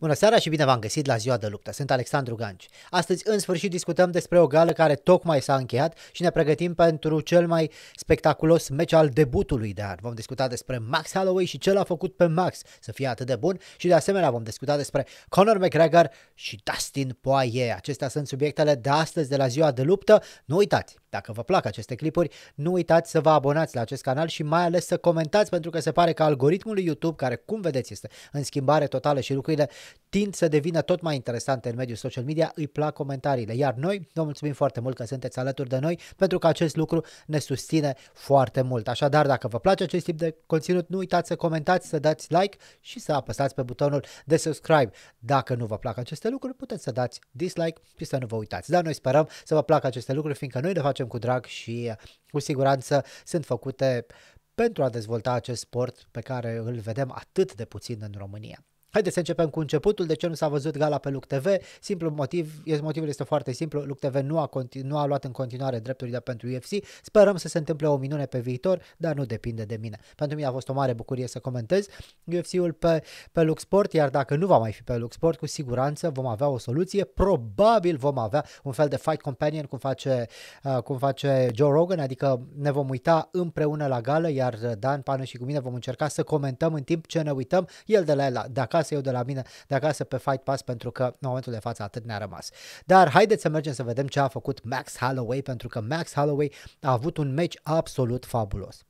Bună seara și bine v-am găsit la Ziua de Luptă. Sunt Alexandru Ganci. Astăzi, în sfârșit, discutăm despre o gală care tocmai s-a încheiat și ne pregătim pentru cel mai spectaculos meci al debutului de an. Vom discuta despre Max Holloway și ce l-a făcut pe Max să fie atât de bun și, de asemenea, vom discuta despre Conor McGregor și Dustin Poirier. Acestea sunt subiectele de astăzi de la Ziua de Luptă. Nu uitați, dacă vă plac aceste clipuri, nu uitați să vă abonați la acest canal și mai ales să comentați pentru că se pare că algoritmul YouTube, care, cum vedeți, este în schimbare totală și lucrurile tind să devină tot mai interesante în mediul social media, îi plac comentariile. Iar noi vă mulțumim foarte mult că sunteți alături de noi pentru că acest lucru ne susține foarte mult. Așadar, dacă vă place acest tip de conținut, nu uitați să comentați, să dați like și să apăsați pe butonul de subscribe. Dacă nu vă plac aceste lucruri, puteți să dați dislike și să nu vă uitați. Dar noi sperăm să vă placă aceste lucruri, fiindcă noi le facem cu drag și eh, cu siguranță sunt făcute pentru a dezvolta acest sport pe care îl vedem atât de puțin în România. Haideți să începem cu începutul, de ce nu s-a văzut gala pe Luc TV. Simplu motiv, motivul este foarte simplu, Luc TV nu a, continu, nu a luat în continuare drepturile pentru UFC. Sperăm să se întâmple o minune pe viitor, dar nu depinde de mine. Pentru mine a fost o mare bucurie să comentez UFC-ul pe, pe Luc Sport, iar dacă nu va mai fi pe Luc Sport, cu siguranță vom avea o soluție, probabil vom avea un fel de fight companion cum face, uh, cum face Joe Rogan, adică ne vom uita împreună la gală, iar Dan Pană și cu mine vom încerca să comentăm în timp ce ne uităm, el de la el, de acasă acasă, eu de la mine, de acasă pe Fight Pass pentru că în momentul de față atât ne-a rămas. Dar haideți să mergem să vedem ce a făcut Max Holloway pentru că Max Holloway a avut un match absolut fabulos.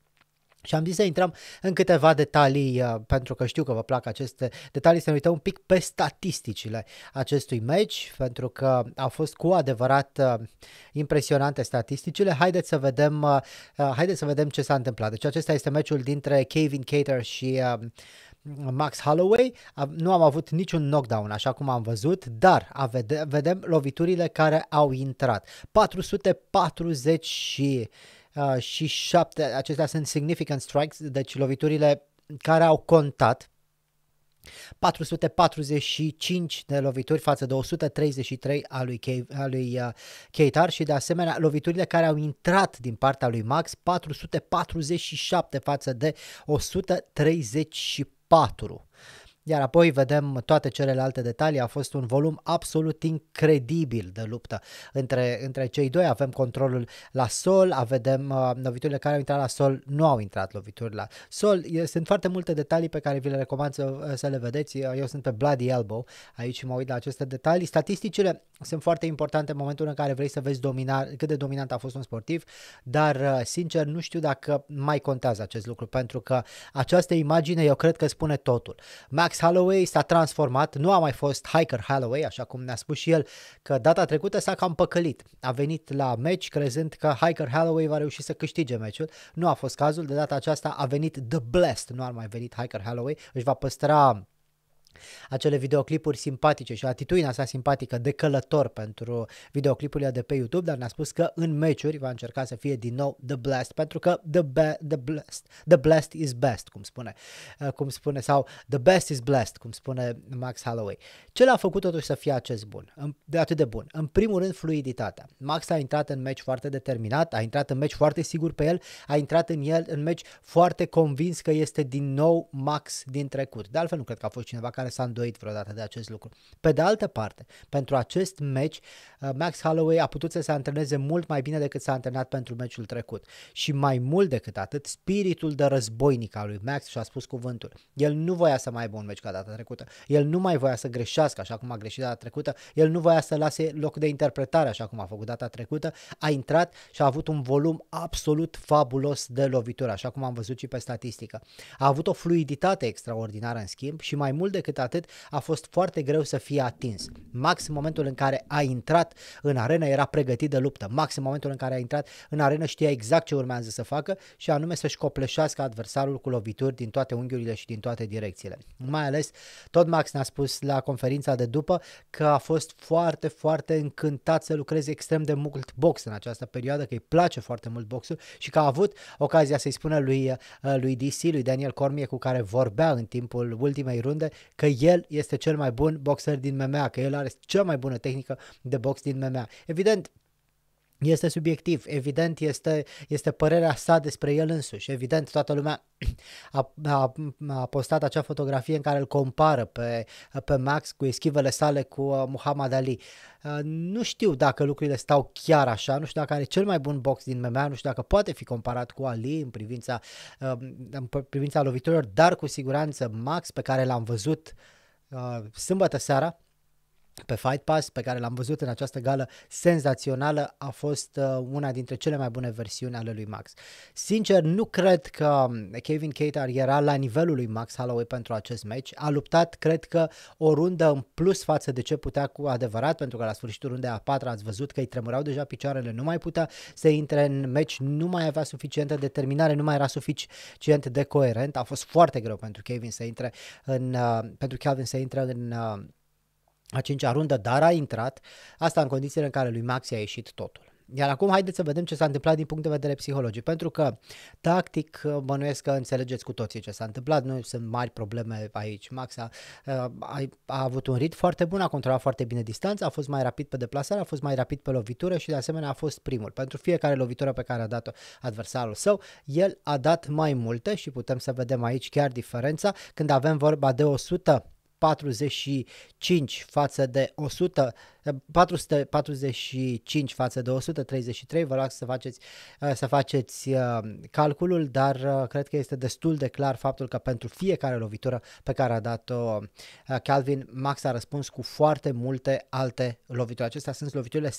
Și am zis să intrăm în câteva detalii, uh, pentru că știu că vă plac aceste detalii, să ne uităm un pic pe statisticile acestui meci, pentru că au fost cu adevărat uh, impresionante statisticile. Haideți să vedem, uh, haideți să vedem ce s-a întâmplat. Deci acesta este meciul dintre Kevin Cater și Max Holloway. Nu am avut niciun knockdown, așa cum am văzut, dar a vede- vedem loviturile care au intrat. 440 și, uh, și 7, acestea sunt significant strikes, deci loviturile care au contat. 445 de lovituri față de 133 a lui, Ke- a lui uh, Keitar și de asemenea loviturile care au intrat din partea lui Max 447 față de 134. 4. Iar apoi vedem toate celelalte detalii. A fost un volum absolut incredibil de luptă între, între cei doi. Avem controlul la sol, a vedem uh, loviturile care au intrat la sol, nu au intrat lovituri la sol. Sunt foarte multe detalii pe care vi le recomand să, uh, să le vedeți. Uh, eu sunt pe Bloody Elbow aici și mă uit la aceste detalii. Statisticile sunt foarte importante în momentul în care vrei să vezi domina, cât de dominant a fost un sportiv, dar uh, sincer nu știu dacă mai contează acest lucru pentru că această imagine eu cred că spune totul. Max Holloway s-a transformat, nu a mai fost hiker Holloway, așa cum ne-a spus și el, că data trecută s-a cam păcălit. A venit la meci crezând că hiker Holloway va reuși să câștige meciul. Nu a fost cazul, de data aceasta a venit The Blessed, nu ar mai venit hiker Holloway, își va păstra acele videoclipuri simpatice și atitudinea sa simpatică de călător pentru videoclipurile de pe YouTube, dar ne-a spus că în meciuri va încerca să fie din nou The Blast, pentru că The, be- the Blast the blast is best, cum spune, uh, cum spune, sau The best is blessed, cum spune Max Holloway. Ce l-a făcut totuși să fie acest bun, de atât de bun? În primul rând, fluiditatea. Max a intrat în meci foarte determinat, a intrat în meci foarte sigur pe el, a intrat în el în meci foarte convins că este din nou Max din trecut. De altfel, nu cred că a fost cineva care care s-a îndoit vreodată de acest lucru. Pe de altă parte, pentru acest meci, uh, Max Holloway a putut să se antreneze mult mai bine decât s-a antrenat pentru meciul trecut. Și mai mult decât atât, spiritul de războinic al lui Max și-a spus cuvântul. El nu voia să mai aibă un meci ca data trecută. El nu mai voia să greșească așa cum a greșit data trecută. El nu voia să lase loc de interpretare așa cum a făcut data trecută. A intrat și a avut un volum absolut fabulos de lovitură, așa cum am văzut și pe statistică. A avut o fluiditate extraordinară în schimb și mai mult decât decât atât, a fost foarte greu să fie atins. Max în momentul în care a intrat în arenă era pregătit de luptă. Max în momentul în care a intrat în arenă știa exact ce urmează să facă și anume să-și copleșească adversarul cu lovituri din toate unghiurile și din toate direcțiile. Mai ales, tot Max ne-a spus la conferința de după că a fost foarte, foarte încântat să lucreze extrem de mult box în această perioadă, că îi place foarte mult boxul și că a avut ocazia să-i spună lui, lui DC, lui Daniel Cormie, cu care vorbea în timpul ultimei runde, că el este cel mai bun boxer din MMA, că el are cea mai bună tehnică de box din MMA. Evident, este subiectiv, evident, este, este părerea sa despre el însuși. Evident, toată lumea a, a, a postat acea fotografie în care îl compară pe, pe Max cu eschivele sale cu uh, Muhammad Ali. Uh, nu știu dacă lucrurile stau chiar așa, nu știu dacă are cel mai bun box din MMA, nu știu dacă poate fi comparat cu Ali în privința, uh, în privința loviturilor, dar cu siguranță Max, pe care l-am văzut sâmbătă seara, pe Fight Pass, pe care l-am văzut în această gală senzațională, a fost uh, una dintre cele mai bune versiuni ale lui Max. Sincer, nu cred că um, Kevin Cater era la nivelul lui Max Holloway pentru acest match. A luptat, cred că, o rundă în plus față de ce putea cu adevărat, pentru că la sfârșitul rundei a patra ați văzut că îi tremurau deja picioarele, nu mai putea să intre în match, nu mai avea suficientă determinare, nu mai era suficient de coerent. A fost foarte greu pentru Kevin să intre în, uh, pentru Calvin să intre în uh, a cincea rundă, dar a intrat, asta în condițiile în care lui Maxi a ieșit totul. Iar acum haideți să vedem ce s-a întâmplat din punct de vedere psihologic, pentru că tactic bănuiesc că înțelegeți cu toții ce s-a întâmplat, nu sunt mari probleme aici. Max a, a, a avut un rit foarte bun, a controlat foarte bine distanța, a fost mai rapid pe deplasare, a fost mai rapid pe lovitură și de asemenea a fost primul. Pentru fiecare lovitură pe care a dat-o adversarul său, el a dat mai multe și putem să vedem aici chiar diferența când avem vorba de 100 45 față de 100, 445 eh, față de 133, vă rog să faceți, eh, să faceți eh, calculul, dar cred că este destul de clar faptul că pentru fiecare lovitură pe care a dat-o Calvin, Max a răspuns cu foarte multe alte lovituri. Acestea sunt loviturile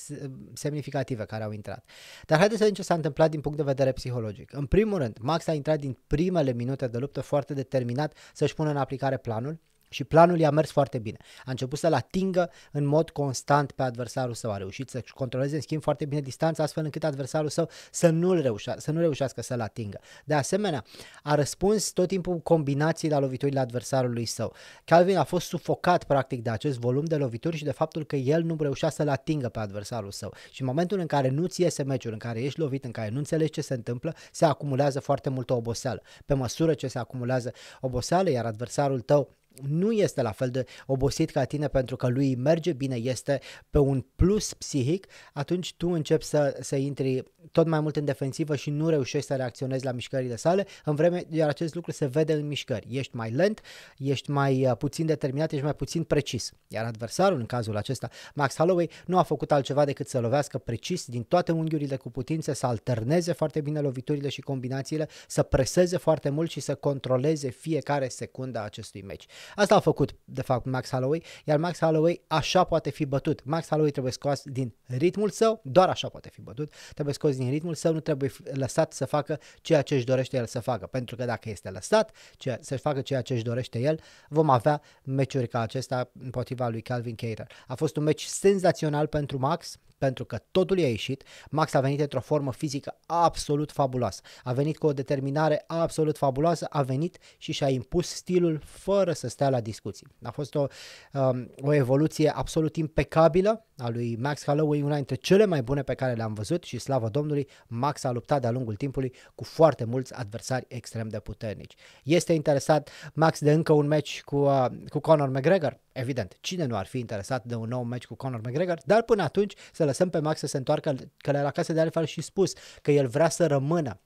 semnificative care au intrat. Dar haideți să vedem ce s-a întâmplat din punct de vedere psihologic. În primul rând, Max a intrat din primele minute de luptă foarte determinat să-și pună în aplicare planul, și planul i-a mers foarte bine. A început să-l atingă în mod constant pe adversarul său. A reușit să-și controleze, în schimb, foarte bine distanța, astfel încât adversarul său să nu-l reușa, să nu reușească să-l atingă. De asemenea, a răspuns tot timpul combinații la loviturile adversarului său. Calvin a fost sufocat, practic, de acest volum de lovituri și de faptul că el nu reușea să-l atingă pe adversarul său. Și în momentul în care nu-ți iese meciul, în care ești lovit, în care nu înțelegi ce se întâmplă, se acumulează foarte multă oboseală. Pe măsură ce se acumulează oboseală, iar adversarul tău nu este la fel de obosit ca tine pentru că lui merge bine, este pe un plus psihic, atunci tu începi să, să intri tot mai mult în defensivă și nu reușești să reacționezi la mișcările sale, în vreme, iar acest lucru se vede în mișcări. Ești mai lent, ești mai uh, puțin determinat, ești mai puțin precis. Iar adversarul, în cazul acesta, Max Holloway, nu a făcut altceva decât să lovească precis din toate unghiurile cu putință, să alterneze foarte bine loviturile și combinațiile, să preseze foarte mult și să controleze fiecare secundă a acestui meci. Asta a făcut, de fapt, Max Holloway, iar Max Holloway așa poate fi bătut. Max Holloway trebuie scos din ritmul său, doar așa poate fi bătut, trebuie scos din ritmul său, nu trebuie lăsat să facă ceea ce își dorește el să facă, pentru că dacă este lăsat ceea, să facă ceea ce își dorește el, vom avea meciuri ca acesta împotriva lui Calvin Cater. A fost un meci senzațional pentru Max, pentru că totul i-a ieșit, Max a venit într-o formă fizică absolut fabuloasă, a venit cu o determinare absolut fabuloasă, a venit și și-a impus stilul fără să stea la discuții. A fost o, um, o evoluție absolut impecabilă a lui Max Holloway, una dintre cele mai bune pe care le-am văzut și slavă Domnului, Max a luptat de-a lungul timpului cu foarte mulți adversari extrem de puternici. Este interesat Max de încă un meci cu, uh, cu Conor McGregor? Evident, cine nu ar fi interesat de un nou meci cu Conor McGregor, dar până atunci să lăsăm pe Max să se întoarcă, că la casă de altfel și spus că el vrea să rămână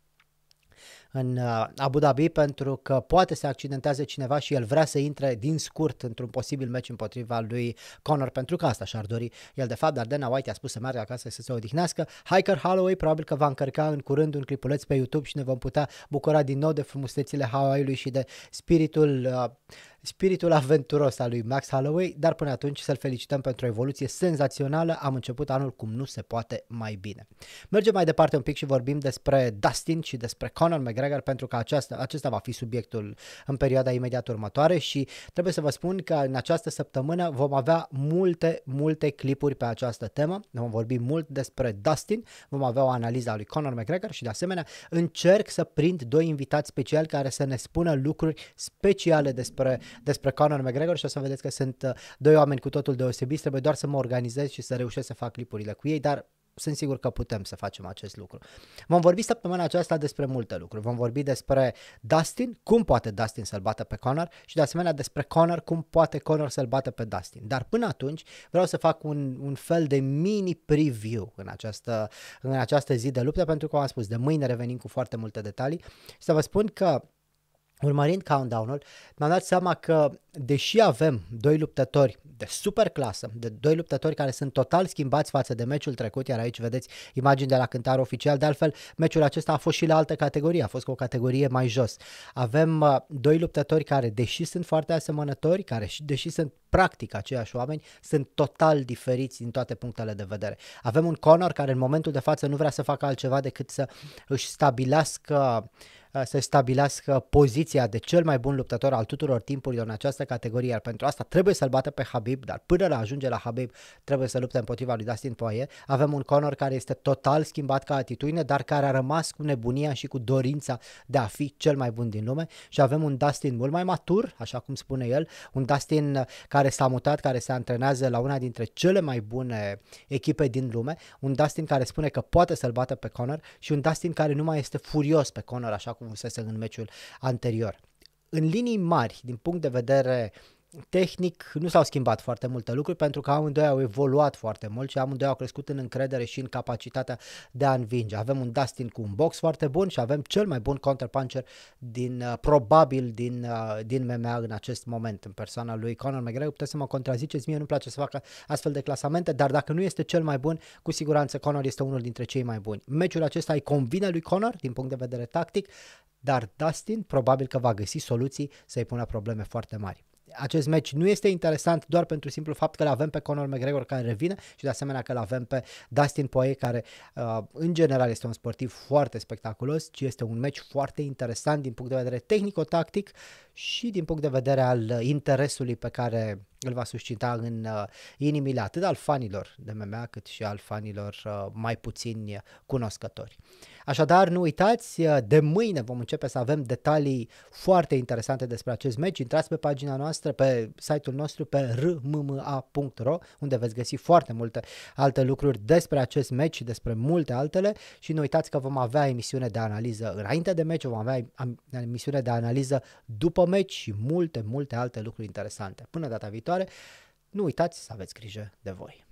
în uh, Abu Dhabi pentru că poate se accidentează cineva și el vrea să intre din scurt într-un posibil meci împotriva lui Conor pentru că asta și-ar dori el de fapt, dar Dana White a spus să meargă acasă să se odihnească. Hiker Holloway probabil că va încărca în curând un clipuleț pe YouTube și ne vom putea bucura din nou de frumusețile Hawaii-ului și de spiritul uh, spiritul aventuros al lui Max Holloway, dar până atunci să-l felicităm pentru o evoluție senzațională, am început anul cum nu se poate mai bine. Mergem mai departe un pic și vorbim despre Dustin și despre Conor McGregor pentru că aceasta, acesta va fi subiectul în perioada imediat următoare și trebuie să vă spun că în această săptămână vom avea multe, multe clipuri pe această temă, vom vorbi mult despre Dustin, vom avea o analiză a lui Conor McGregor și de asemenea încerc să prind doi invitați speciali care să ne spună lucruri speciale despre despre Conor McGregor și o să vedeți că sunt uh, doi oameni cu totul deosebit, trebuie doar să mă organizez și să reușesc să fac clipurile cu ei, dar sunt sigur că putem să facem acest lucru. Vom vorbi săptămâna aceasta despre multe lucruri. Vom vorbi despre Dustin, cum poate Dustin să-l bată pe Conor și de asemenea despre Conor, cum poate Conor să-l bată pe Dustin. Dar până atunci vreau să fac un, un fel de mini preview în această, în această zi de luptă pentru că, am spus, de mâine revenim cu foarte multe detalii și să vă spun că Urmărind countdown-ul, mi-am dat seama că, deși avem doi luptători de super clasă, de doi luptători care sunt total schimbați față de meciul trecut, iar aici vedeți imagini de la cântar oficial, de altfel meciul acesta a fost și la altă categorie, a fost cu o categorie mai jos. Avem uh, doi luptători care, deși sunt foarte asemănători, care deși sunt practic aceiași oameni, sunt total diferiți din toate punctele de vedere. Avem un Conor care în momentul de față nu vrea să facă altceva decât să își stabilească uh, Uh, să stabilească poziția de cel mai bun luptător al tuturor timpurilor în această categorie, iar pentru asta trebuie să-l bată pe Habib, dar până la ajunge la Habib trebuie să lupte împotriva lui Dustin Poirier. Avem un Conor care este total schimbat ca atitudine, dar care a rămas cu nebunia și cu dorința de a fi cel mai bun din lume și avem un Dustin mult mai matur, așa cum spune el, un Dustin uh, care s-a mutat, care se antrenează la una dintre cele mai bune echipe din lume, un Dustin care spune că poate să-l bată pe Conor și un Dustin care nu mai este furios pe Conor, așa cum cum fusese în meciul anterior. În linii mari, din punct de vedere tehnic nu s-au schimbat foarte multe lucruri pentru că amândoi au evoluat foarte mult și amândoi au crescut în încredere și în capacitatea de a învinge. Avem un Dustin cu un box foarte bun și avem cel mai bun counterpuncher din, uh, probabil din, uh, din MMA în acest moment în persoana lui Conor McGregor. Puteți să mă contraziceți, mie nu-mi place să facă astfel de clasamente, dar dacă nu este cel mai bun, cu siguranță Conor este unul dintre cei mai buni. Meciul acesta îi convine lui Conor din punct de vedere tactic, dar Dustin probabil că va găsi soluții să-i pună probleme foarte mari acest meci nu este interesant doar pentru simplu fapt că l-avem pe Conor McGregor care revine și de asemenea că l-avem pe Dustin Poirier care uh, în general este un sportiv foarte spectaculos, ci este un meci foarte interesant din punct de vedere tehnico-tactic și din punct de vedere al interesului pe care îl va suscita în uh, inimile atât al fanilor de MMA cât și al fanilor uh, mai puțini cunoscători. Așadar, nu uitați, uh, de mâine vom începe să avem detalii foarte interesante despre acest meci. Intrați pe pagina noastră, pe site-ul nostru, pe rmma.ro, unde veți găsi foarte multe alte lucruri despre acest meci și despre multe altele și nu uitați că vom avea emisiune de analiză înainte de meci, vom avea emisiune de analiză după meci și multe, multe alte lucruri interesante. Până data viitoare! viitoare. Nu uitați să aveți grijă de voi.